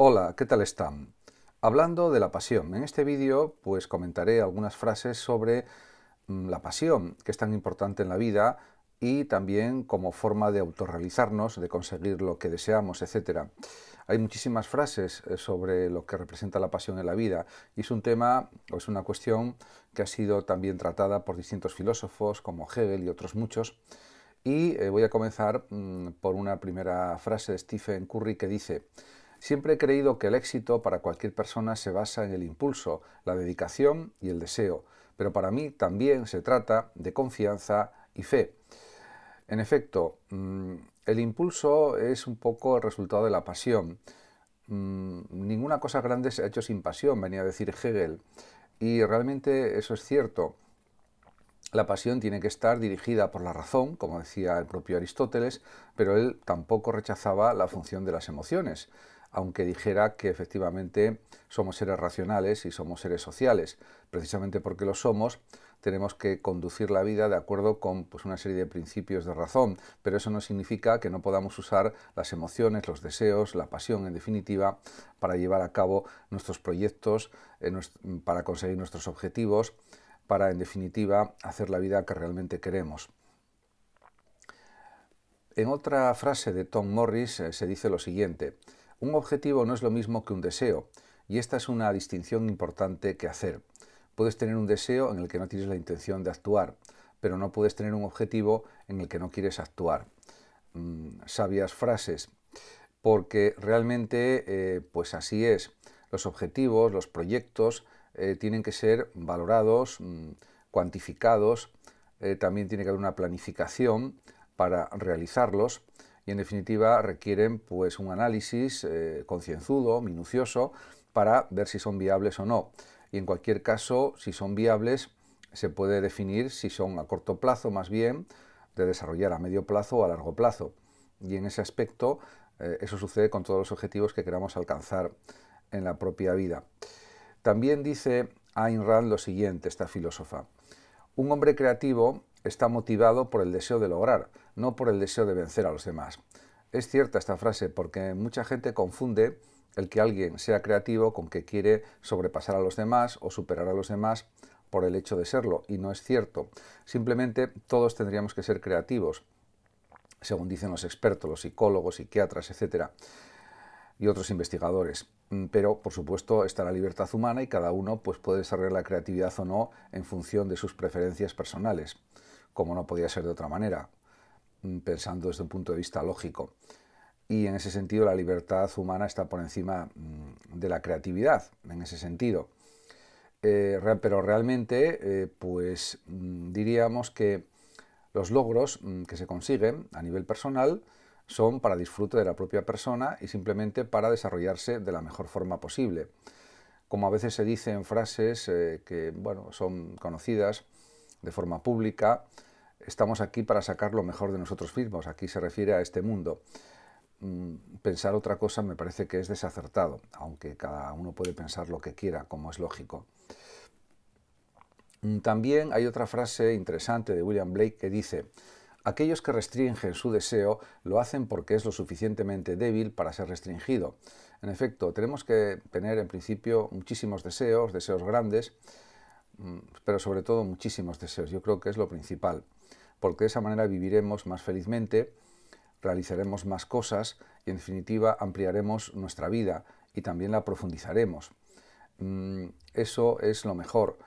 Hola, ¿qué tal están? Hablando de la pasión, en este vídeo pues comentaré algunas frases sobre mm, la pasión, que es tan importante en la vida y también como forma de autorrealizarnos, de conseguir lo que deseamos, etc. Hay muchísimas frases eh, sobre lo que representa la pasión en la vida y es un tema o es una cuestión que ha sido también tratada por distintos filósofos como Hegel y otros muchos. Y eh, voy a comenzar mm, por una primera frase de Stephen Curry que dice, Siempre he creído que el éxito para cualquier persona se basa en el impulso, la dedicación y el deseo, pero para mí también se trata de confianza y fe. En efecto, mm, el impulso es un poco el resultado de la pasión. Mm, ninguna cosa grande se ha hecho sin pasión, venía a decir Hegel, y realmente eso es cierto. La pasión tiene que estar dirigida por la razón, como decía el propio Aristóteles, pero él tampoco rechazaba la función de las emociones aunque dijera que efectivamente somos seres racionales y somos seres sociales. Precisamente porque lo somos, tenemos que conducir la vida de acuerdo con pues, una serie de principios de razón, pero eso no significa que no podamos usar las emociones, los deseos, la pasión, en definitiva, para llevar a cabo nuestros proyectos, eh, para conseguir nuestros objetivos, para, en definitiva, hacer la vida que realmente queremos. En otra frase de Tom Morris eh, se dice lo siguiente, un objetivo no es lo mismo que un deseo, y esta es una distinción importante que hacer. Puedes tener un deseo en el que no tienes la intención de actuar, pero no puedes tener un objetivo en el que no quieres actuar. Mm, sabias frases, porque realmente eh, pues así es. Los objetivos, los proyectos eh, tienen que ser valorados, mm, cuantificados, eh, también tiene que haber una planificación para realizarlos y en definitiva requieren pues un análisis eh, concienzudo, minucioso, para ver si son viables o no. Y en cualquier caso, si son viables, se puede definir si son a corto plazo más bien, de desarrollar a medio plazo o a largo plazo. Y en ese aspecto, eh, eso sucede con todos los objetivos que queramos alcanzar en la propia vida. También dice Ayn Rand lo siguiente, esta filósofa. Un hombre creativo está motivado por el deseo de lograr, no por el deseo de vencer a los demás. Es cierta esta frase porque mucha gente confunde el que alguien sea creativo con que quiere sobrepasar a los demás o superar a los demás por el hecho de serlo, y no es cierto. Simplemente todos tendríamos que ser creativos, según dicen los expertos, los psicólogos, psiquiatras, etcétera, y otros investigadores. Mm, pero, por supuesto, está la libertad humana y cada uno pues, puede desarrollar la creatividad o no en función de sus preferencias personales, como no podía ser de otra manera. Mm, pensando desde un punto de vista lógico. Y en ese sentido la libertad humana está por encima mm, de la creatividad, en ese sentido. Eh, pero realmente, eh, pues mm, diríamos que los logros que se consiguen a nivel personal son para disfrute de la propia persona y simplemente para desarrollarse de la mejor forma posible. Como a veces se dice en frases eh, que son conocidas de forma pública, estamos aquí para sacar lo mejor de nosotros mismos. Aquí se refiere a este mundo. Mm, pensar otra cosa me parece que es desacertado, aunque cada uno puede pensar lo que quiera, como es lógico. Mm, también hay otra frase interesante de William Blake que dice, aquellos que restringen su deseo lo hacen porque es lo suficientemente débil para ser restringido. En efecto, tenemos que tener en principio muchísimos deseos, deseos grandes, mm, pero sobre todo muchísimos deseos. Yo creo que es lo principal porque de esa manera viviremos más felizmente, realizaremos más cosas y en definitiva ampliaremos nuestra vida y también la profundizaremos. Mm, eso es lo mejor,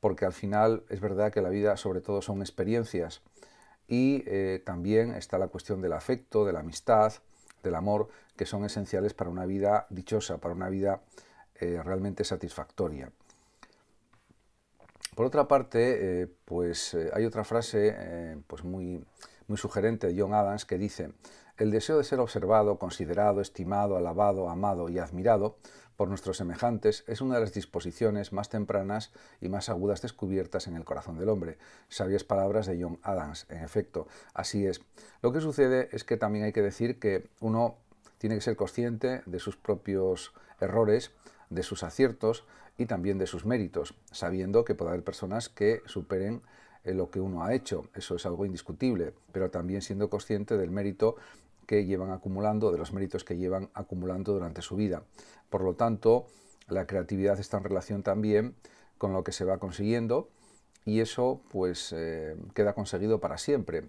porque al final es verdad que la vida sobre todo son experiencias y eh, también está la cuestión del afecto, de la amistad, del amor, que son esenciales para una vida dichosa, para una vida eh, realmente satisfactoria. Por otra parte, eh, pues eh, hay otra frase eh, pues muy, muy sugerente de John Adams que dice, el deseo de ser observado, considerado, estimado, alabado, amado y admirado por nuestros semejantes es una de las disposiciones más tempranas y más agudas descubiertas en el corazón del hombre. Sabias palabras de John Adams, en efecto, así es. Lo que sucede es que también hay que decir que uno tiene que ser consciente de sus propios errores, de sus aciertos y también de sus méritos, sabiendo que puede haber personas que superen eh, lo que uno ha hecho, eso es algo indiscutible, pero también siendo consciente del mérito que llevan acumulando, de los méritos que llevan acumulando durante su vida. Por lo tanto, la creatividad está en relación también con lo que se va consiguiendo y eso pues eh, queda conseguido para siempre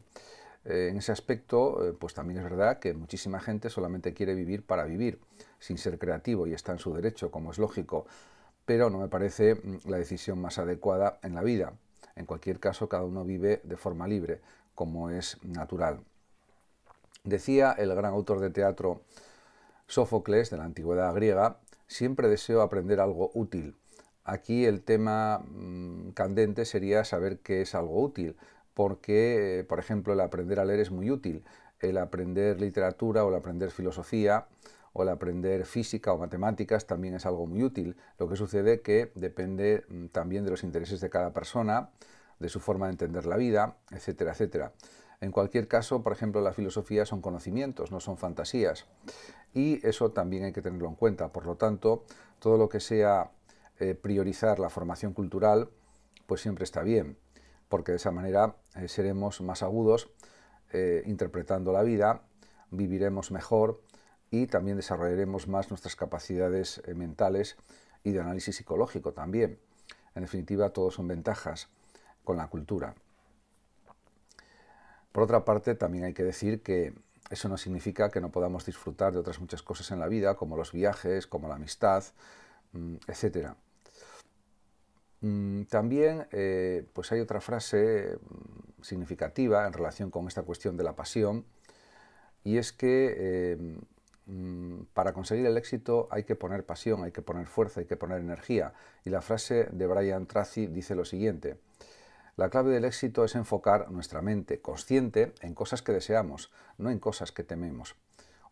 en ese aspecto, eh, pues también es verdad que muchísima gente solamente quiere vivir para vivir, sin ser creativo, y está en su derecho, como es lógico, pero no me parece mm, la decisión más adecuada en la vida. En cualquier caso, cada uno vive de forma libre, como es natural. Decía el gran autor de teatro Sófocles, de la antigüedad griega, siempre deseo aprender algo útil. Aquí el tema mm, candente sería saber qué es algo útil, porque, por ejemplo, el aprender a leer es muy útil. El aprender literatura o el aprender filosofía o el aprender física o matemáticas también es algo muy útil. Lo que sucede que depende mm, también de los intereses de cada persona, de su forma de entender la vida, etcétera, etcétera. En cualquier caso, por ejemplo, la filosofía son conocimientos, no son fantasías. Y eso también hay que tenerlo en cuenta. Por lo tanto, todo lo que sea eh, priorizar la formación cultural, pues siempre está bien porque de esa manera eh, seremos más agudos eh, interpretando la vida, viviremos mejor y también desarrollaremos más nuestras capacidades eh, mentales y de análisis psicológico también. En definitiva, todo son ventajas con la cultura. Por otra parte, también hay que decir que eso no significa que no podamos disfrutar de otras muchas cosas en la vida, como los viajes, como la amistad, mm, etcétera. Mm, también eh, pues hay otra frase mm, significativa en relación con esta cuestión de la pasión y es que em, mm, para conseguir el éxito hay que poner pasión, hay que poner fuerza, hay que poner energía. Y la frase de Brian Tracy dice lo siguiente, la clave del éxito es enfocar nuestra mente consciente en cosas que deseamos, no en cosas que tememos,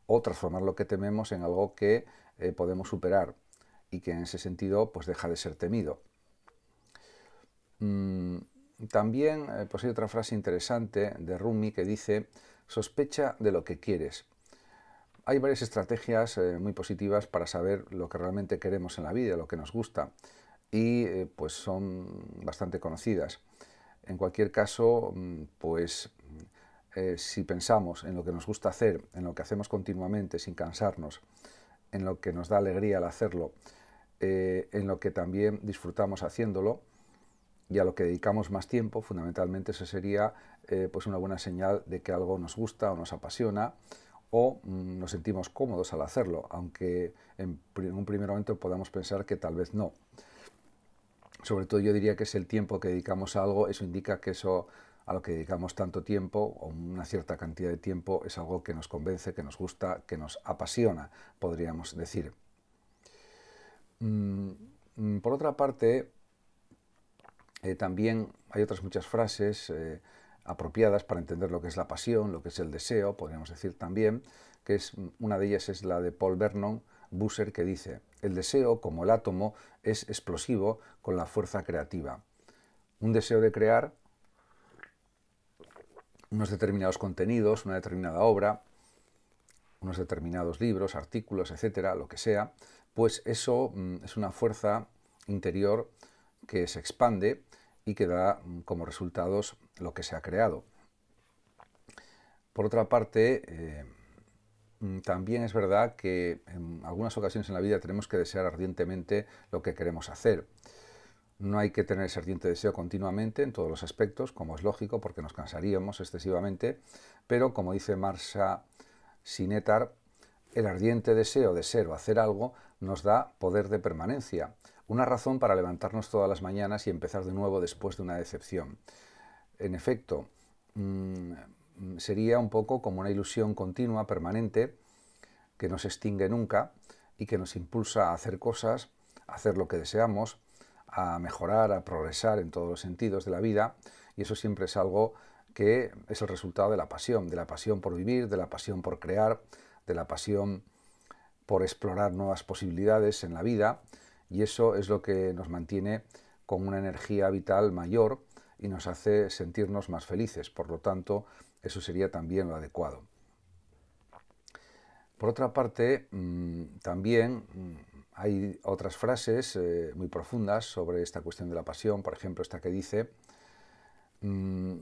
o transformar lo que tememos en algo que eh, podemos superar y que en ese sentido pues deja de ser temido. Mm, también eh, pues hay otra frase interesante de Rumi que dice, sospecha de lo que quieres. Hay varias estrategias eh, muy positivas para saber lo que realmente queremos en la vida, lo que nos gusta, y eh, pues son bastante conocidas. En cualquier caso, mm, pues si pensamos en lo que nos gusta hacer, en lo que hacemos continuamente sin cansarnos, en lo que nos da alegría al hacerlo, en lo que también disfrutamos haciéndolo, y a lo que dedicamos más tiempo, fundamentalmente eso sería eh, pues una buena señal de que algo nos gusta o nos apasiona o mm, nos sentimos cómodos al hacerlo, aunque en, un primer momento podamos pensar que tal vez no. Sobre todo yo diría que es el tiempo que dedicamos a algo, eso indica que eso a lo que dedicamos tanto tiempo o una cierta cantidad de tiempo es algo que nos convence, que nos gusta, que nos apasiona, podríamos decir. Mm, mm, por otra parte, eh, también hay otras muchas frases eh, apropiadas para entender lo que es la pasión, lo que es el deseo, podríamos decir también, que es una de ellas es la de Paul Vernon Busser que dice, el deseo como el átomo es explosivo con la fuerza creativa. Un deseo de crear unos determinados contenidos, una determinada obra, unos determinados libros, artículos, etcétera, lo que sea, pues eso mm, es una fuerza interior que se expande y que da mm, como resultados lo que se ha creado. Por otra parte, eh, mm, también es verdad que en algunas ocasiones en la vida tenemos que desear ardientemente lo que queremos hacer. No hay que tener ese ardiente deseo continuamente en todos los aspectos, como es lógico, porque nos cansaríamos excesivamente, pero como dice Marsha Sinetar, el ardiente deseo de ser o hacer algo nos da poder de permanencia, una razón para levantarnos todas las mañanas y empezar de nuevo después de una decepción. En efecto, mm, sería un poco como una ilusión continua, permanente, que no se extingue nunca y que nos impulsa a hacer cosas, a hacer lo que deseamos, a mejorar, a progresar en todos los sentidos de la vida, y eso siempre es algo que es el resultado de la pasión, de la pasión por vivir, de la pasión por crear, de la pasión por explorar nuevas posibilidades en la vida, y eso es lo que nos mantiene con una energía vital mayor y nos hace sentirnos más felices. Por lo tanto, eso sería también lo adecuado. Por otra parte, mm, también mm, hay otras frases eh, muy profundas sobre esta cuestión de la pasión. Por ejemplo, esta que dice, mm,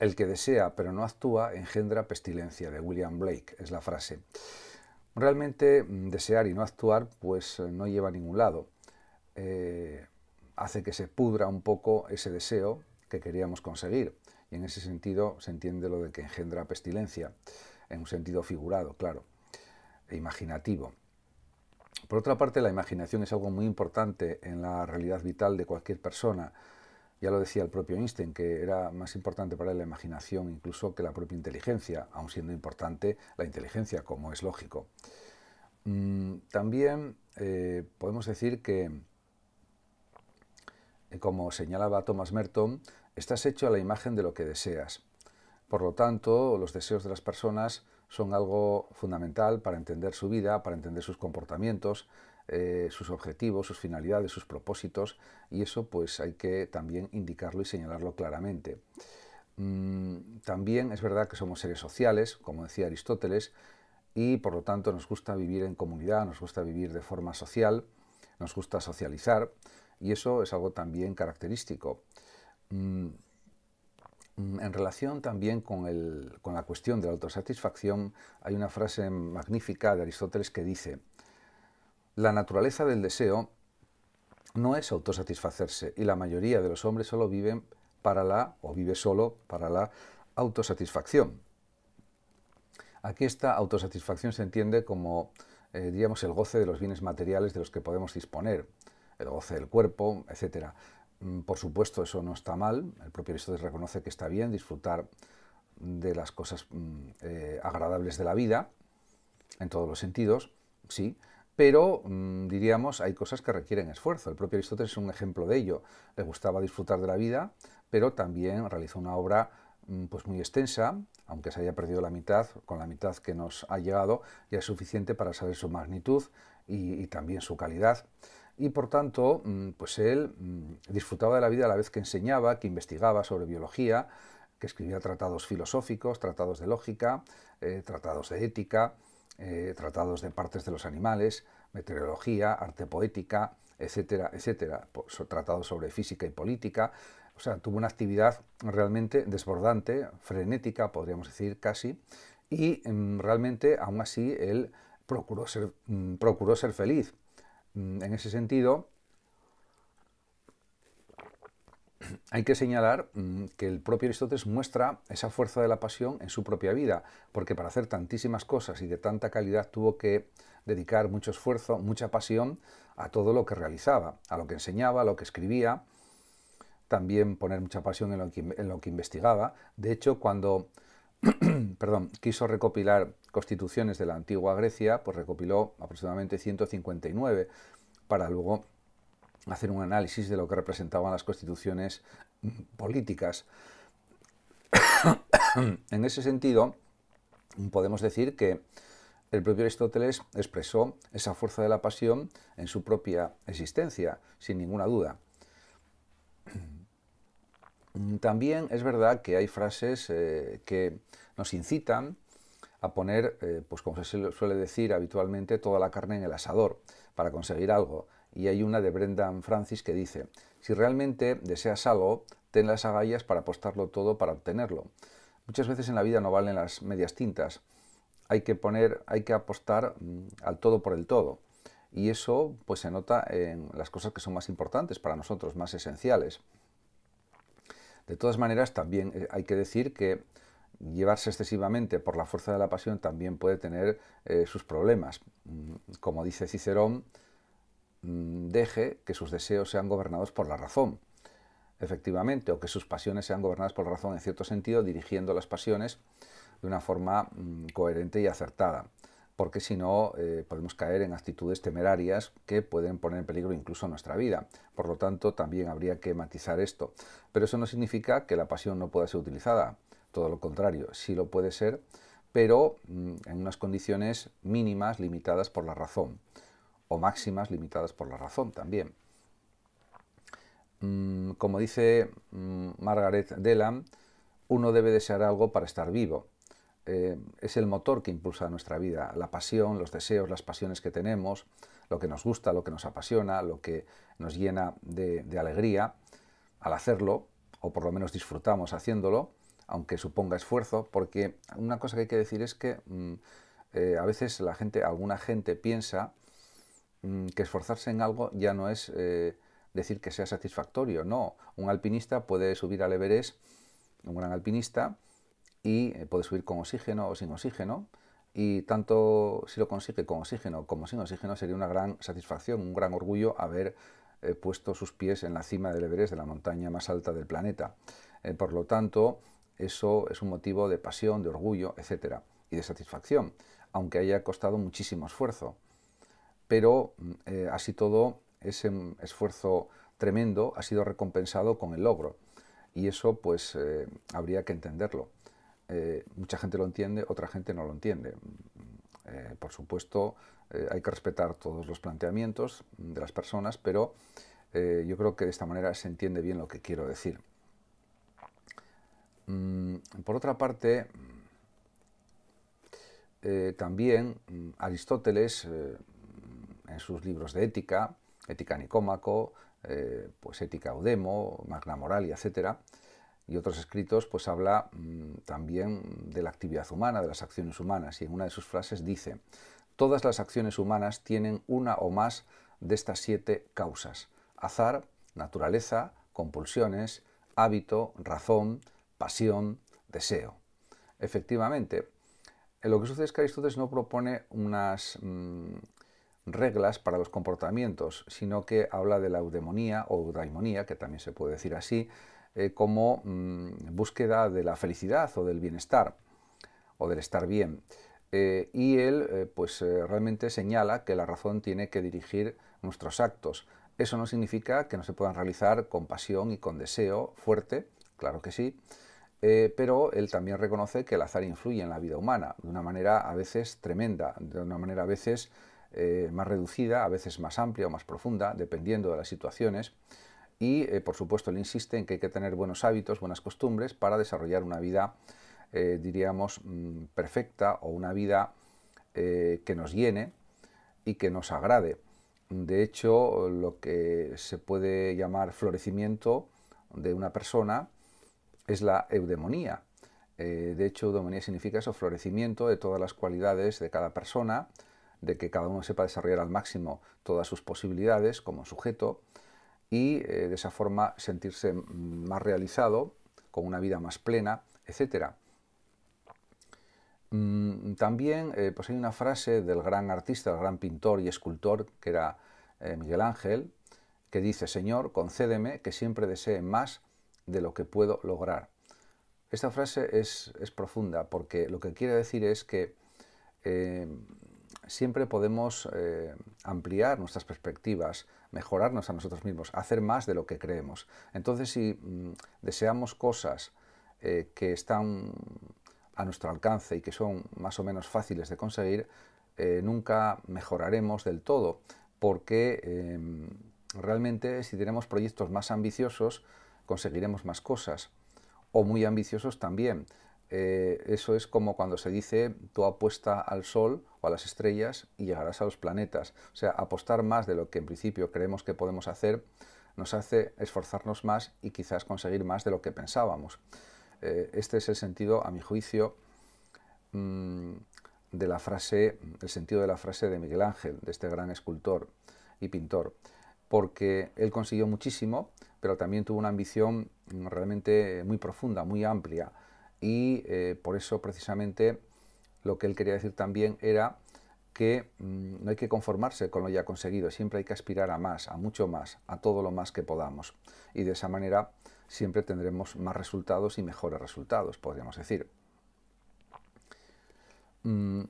el que desea pero no actúa engendra pestilencia, de William Blake, es la frase. Realmente mm, desear y no actuar pues eh, no lleva a ningún lado. Eh, hace que se pudra un poco ese deseo que queríamos conseguir. Y en ese sentido se entiende lo de que engendra pestilencia, en un sentido figurado, claro, e imaginativo. Por otra parte, la imaginación es algo muy importante en la realidad vital de cualquier persona ya lo decía el propio Einstein, que era más importante para él la imaginación incluso que la propia inteligencia, aun siendo importante la inteligencia, como es lógico. Mm, también eh, podemos decir que, eh, como señalaba Thomas Merton, estás hecho a la imagen de lo que deseas. Por lo tanto, los deseos de las personas son algo fundamental para entender su vida, para entender sus comportamientos, eh, sus objetivos, sus finalidades, sus propósitos, y eso pues hay que también indicarlo y señalarlo claramente. Mm, también es verdad que somos seres sociales, como decía Aristóteles, y por lo tanto nos gusta vivir en comunidad, nos gusta vivir de forma social, nos gusta socializar, y eso es algo también característico. Mm, mm, en relación también con, la cuestión de la autosatisfacción, hay una frase magnífica de Aristóteles que dice, la naturaleza del deseo no es autosatisfacerse y la mayoría de los hombres solo viven para la, o vive solo para la autosatisfacción. Aquí esta autosatisfacción se entiende como, eh, digamos, el goce de los bienes materiales de los que podemos disponer, el goce del cuerpo, etc. Mm, por supuesto, eso no está mal, el propio Aristóteles reconoce que está bien disfrutar de las cosas mm, eh, agradables de la vida, en todos los sentidos, sí, pero mm, diríamos hay cosas que requieren esfuerzo. El propio Aristóteles es un ejemplo de ello. Le gustaba disfrutar de la vida, pero también realizó una obra mm, pues muy extensa, aunque se haya perdido la mitad, con la mitad que nos ha llegado ya es suficiente para saber su magnitud y, también su calidad y por tanto, mm, pues él disfrutaba de la vida a la vez que enseñaba, que investigaba sobre biología, que escribía tratados filosóficos, tratados de lógica, eh, tratados de ética, eh, tratados de partes de los animales, meteorología, arte poética, etcétera, etcétera, tratados sobre física y política. O sea, tuvo una actividad realmente desbordante, frenética, podríamos decir casi, y mm, realmente aún así él procuró ser mm, feliz. Mm, en ese sentido, hay que señalar mm, que el propio Aristóteles muestra esa fuerza de la pasión en su propia vida, porque para hacer tantísimas cosas y de tanta calidad tuvo que dedicar mucho esfuerzo, mucha pasión a todo lo que realizaba, a lo que enseñaba, a lo que escribía, también poner mucha pasión en lo que, investigaba. De hecho, cuando perdón, quiso recopilar constituciones de la antigua Grecia, pues recopiló aproximadamente 159 para luego hacer un análisis de lo que representaban las constituciones políticas. en ese sentido, podemos decir que el propio Aristóteles expresó esa fuerza de la pasión en su propia existencia, sin ninguna duda. También es verdad que hay frases eh, que nos incitan a poner, eh, pues como se suele decir habitualmente, toda la carne en el asador para conseguir algo y hay una de Brendan Francis que dice, si realmente deseas algo, ten las agallas para apostarlo todo para obtenerlo. Muchas veces en la vida no valen las medias tintas. Hay que poner, hay que apostar mm, al todo por el todo. Y eso pues se nota en las cosas que son más importantes para nosotros, más esenciales. De todas maneras, también eh, hay que decir que llevarse excesivamente por la fuerza de la pasión también puede tener eh, sus problemas. Mm, como dice Cicerón, Mm, deje que sus deseos sean gobernados por la razón, efectivamente, o que sus pasiones sean gobernadas por la razón, en cierto sentido, dirigiendo las pasiones de una forma mm, coherente y acertada, porque si no eh, podemos caer en actitudes temerarias que pueden poner en peligro incluso nuestra vida. Por lo tanto, también habría que matizar esto. Pero eso no significa que la pasión no pueda ser utilizada, todo lo contrario, sí lo puede ser, pero mm, en unas condiciones mínimas, limitadas por la razón o máximas limitadas por la razón también. Mm, como dice mm, Margaret Delam, uno debe desear algo para estar vivo. Eh, es el motor que impulsa nuestra vida, la pasión, los deseos, las pasiones que tenemos, lo que nos gusta, lo que nos apasiona, lo que nos llena de, alegría al hacerlo, o por lo menos disfrutamos haciéndolo, aunque suponga esfuerzo, porque una cosa que hay que decir es que mm, eh, a veces la gente, alguna gente piensa Mm, que esforzarse en algo ya no es eh, decir que sea satisfactorio, no. Un alpinista puede subir al Everest, un gran alpinista, y eh, puede subir con oxígeno o sin oxígeno, y tanto si lo consigue con oxígeno como sin oxígeno sería una gran satisfacción, un gran orgullo haber eh, puesto sus pies en la cima del Everest, de la montaña más alta del planeta. por lo tanto, eso es un motivo de pasión, de orgullo, etcétera, y de satisfacción, aunque haya costado muchísimo esfuerzo pero mm, eh, así todo ese esfuerzo tremendo ha sido recompensado con el logro y eso pues eh, habría que entenderlo. Eh, mucha gente lo entiende, otra gente no lo entiende. Mm, por supuesto, hay que respetar todos los planteamientos de las personas, pero yo creo que de esta manera se entiende bien lo que quiero decir. Mm, por otra parte, también Aristóteles en sus libros de ética, Ética Nicómaco, eh, pues Ética Eudemo, Magna y etc., y otros escritos, pues habla mm, también de la actividad humana, de las acciones humanas, y en una de sus frases dice, todas las acciones humanas tienen una o más de estas siete causas, azar, naturaleza, compulsiones, hábito, razón, pasión, deseo. Efectivamente, lo que sucede es que Aristóteles no propone unas, mm, reglas para los comportamientos, sino que habla de la eudemonía o eudaimonía, que también se puede decir así, eh, como mm, búsqueda de la felicidad o del bienestar o del estar bien. Eh, y él eh, pues realmente señala que la razón tiene que dirigir nuestros actos. Eso no significa que no se puedan realizar con pasión y con deseo fuerte, claro que sí, pero él también reconoce que el azar influye en la vida humana de una manera a veces tremenda, de una manera a veces eh, más reducida, a veces más amplia o más profunda, dependiendo de las situaciones. Y, eh, por supuesto, él insiste en que hay que tener buenos hábitos, buenas costumbres para desarrollar una vida, eh, diríamos, mm, perfecta o una vida que nos llene y que nos agrade. De hecho, lo que se puede llamar florecimiento de una persona es la eudemonía. de hecho, eudemonía significa eso, florecimiento de todas las cualidades de cada persona de que cada uno sepa desarrollar al máximo todas sus posibilidades como sujeto y eh, de esa forma sentirse más realizado, con una vida más plena, etc. Mm, también eh, pues hay una frase del gran artista, del gran pintor y escultor que era eh, Miguel Ángel, que dice, Señor, concédeme que siempre desee más de lo que puedo lograr. Esta frase es, profunda porque lo que quiere decir es que siempre podemos eh, ampliar nuestras perspectivas, mejorarnos a nosotros mismos, hacer más de lo que creemos. Entonces, si mm, deseamos cosas eh, que están a nuestro alcance y que son más o menos fáciles de conseguir, eh, nunca mejoraremos del todo, porque em, realmente si tenemos proyectos más ambiciosos, conseguiremos más cosas, o muy ambiciosos también. eso es como cuando se dice tu apuesta al sol o a las estrellas y llegarás a los planetas. O sea, apostar más de lo que en principio creemos que podemos hacer nos hace esforzarnos más y quizás conseguir más de lo que pensábamos. Eh, este es el sentido, a mi juicio, mm, de la frase, el sentido de la frase de Miguel Ángel, de este gran escultor y pintor, porque él consiguió muchísimo, pero también tuvo una ambición realmente muy profunda, muy amplia, y eh, por eso precisamente lo que él quería decir también era que mm, no hay que conformarse con lo ya conseguido, siempre hay que aspirar a más, a mucho más, a todo lo más que podamos. Y de esa manera siempre tendremos más resultados y mejores resultados, podríamos decir. Mm,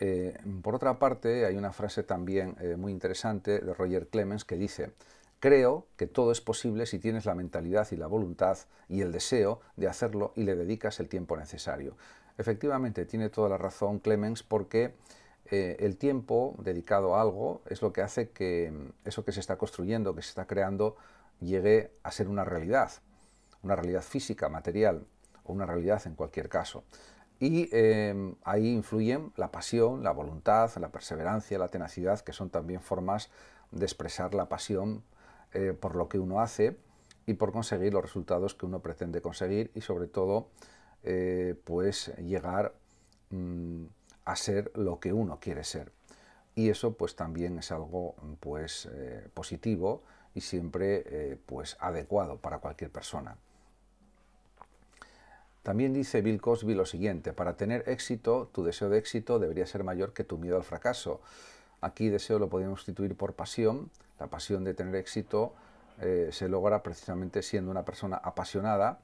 eh, por otra parte, hay una frase también eh, muy interesante de Roger Clemens que dice, creo que todo es posible si tienes la mentalidad y la voluntad y el deseo de hacerlo y le dedicas el tiempo necesario. Efectivamente, tiene toda la razón Clemens porque eh, el tiempo dedicado a algo es lo que hace que eso que se está construyendo, que se está creando, llegue a ser una realidad, una realidad física, material, o una realidad en cualquier caso. Y em, ahí influyen la pasión, la voluntad, la perseverancia, la tenacidad, que son también formas de expresar la pasión eh, por lo que uno hace y por conseguir los resultados que uno pretende conseguir y sobre todo eh, pues llegar mm, a ser lo que uno quiere ser. Y eso pues también es algo mm, pues eh, positivo y siempre eh, pues adecuado para cualquier persona. También dice Bill Cosby lo siguiente, para tener éxito, tu deseo de éxito debería ser mayor que tu miedo al fracaso. Aquí deseo lo podemos sustituir por pasión. La pasión de tener éxito se logra precisamente siendo una persona apasionada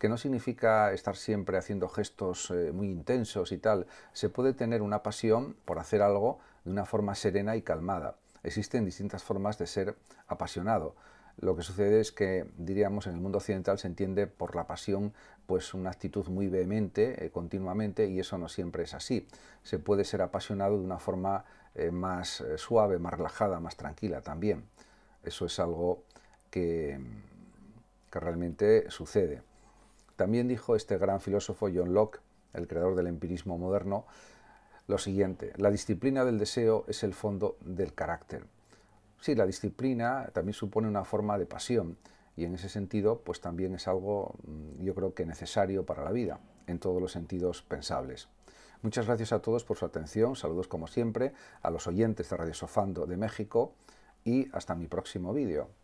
que no significa estar siempre haciendo gestos eh, muy intensos y tal. Se puede tener una pasión por hacer algo de una forma serena y calmada. Existen distintas formas de ser apasionado. Lo que sucede es que, diríamos, en el mundo occidental se entiende por la pasión pues una actitud muy vehemente, eh, continuamente, y eso no siempre es así. Se puede ser apasionado de una forma eh, más suave, más relajada, más tranquila también. Eso es algo que realmente sucede. También dijo este gran filósofo John Locke, el creador del empirismo moderno, lo siguiente, la disciplina del deseo es el fondo del carácter. Sí, la disciplina también supone una forma de pasión y en ese sentido pues también es algo mm, yo creo que necesario para la vida, en todos los sentidos pensables. Muchas gracias a todos por su atención, saludos como siempre a los oyentes de Radio Sofando de México y hasta mi próximo vídeo.